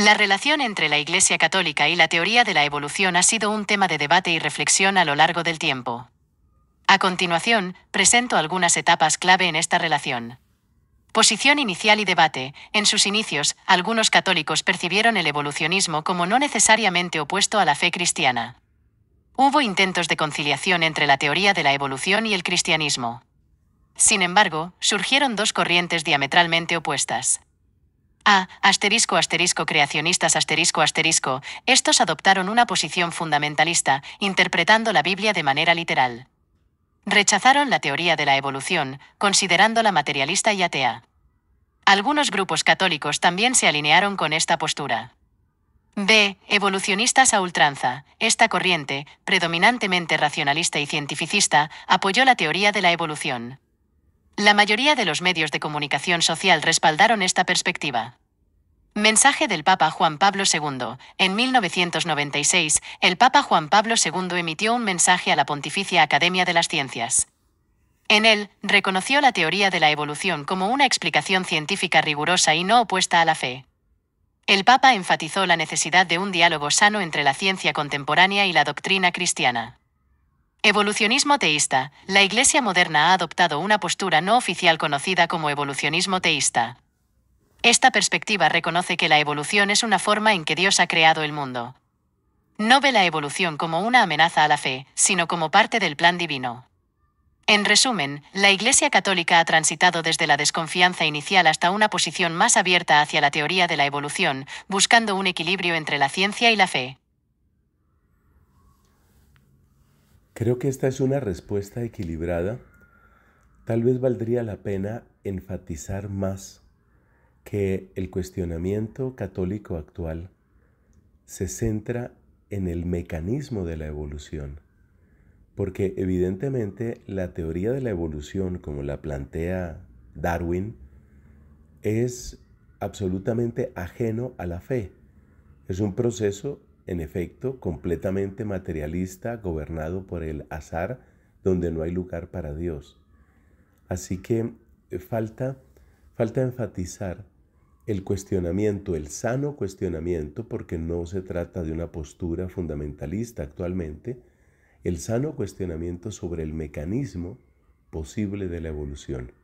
La relación entre la Iglesia Católica y la teoría de la evolución ha sido un tema de debate y reflexión a lo largo del tiempo. A continuación, presento algunas etapas clave en esta relación. Posición inicial y debate. En sus inicios, algunos católicos percibieron el evolucionismo como no necesariamente opuesto a la fe cristiana. Hubo intentos de conciliación entre la teoría de la evolución y el cristianismo. Sin embargo, surgieron dos corrientes diametralmente opuestas. A. Asterisco asterisco creacionistas asterisco asterisco. Estos adoptaron una posición fundamentalista, interpretando la Biblia de manera literal. Rechazaron la teoría de la evolución, considerándola materialista y atea. Algunos grupos católicos también se alinearon con esta postura. B. Evolucionistas a ultranza. Esta corriente, predominantemente racionalista y cientificista, apoyó la teoría de la evolución. La mayoría de los medios de comunicación social respaldaron esta perspectiva. Mensaje del Papa Juan Pablo II. En 1996, el Papa Juan Pablo II emitió un mensaje a la Pontificia Academia de las Ciencias. En él, reconoció la teoría de la evolución como una explicación científica rigurosa y no opuesta a la fe. El Papa enfatizó la necesidad de un diálogo sano entre la ciencia contemporánea y la doctrina cristiana. Evolucionismo teísta. La Iglesia moderna ha adoptado una postura no oficial conocida como evolucionismo teísta. Esta perspectiva reconoce que la evolución es una forma en que Dios ha creado el mundo. No ve la evolución como una amenaza a la fe, sino como parte del plan divino. En resumen, la Iglesia Católica ha transitado desde la desconfianza inicial hasta una posición más abierta hacia la teoría de la evolución, buscando un equilibrio entre la ciencia y la fe. Creo que esta es una respuesta equilibrada. Tal vez valdría la pena enfatizar más que el cuestionamiento católico actual se centra en el mecanismo de la evolución, porque evidentemente la teoría de la evolución, como la plantea Darwin, es absolutamente ajeno a la fe. Es un proceso en efecto, completamente materialista, gobernado por el azar, donde no hay lugar para Dios. Así que eh, falta, falta enfatizar el cuestionamiento, el sano cuestionamiento, porque no se trata de una postura fundamentalista actualmente, el sano cuestionamiento sobre el mecanismo posible de la evolución.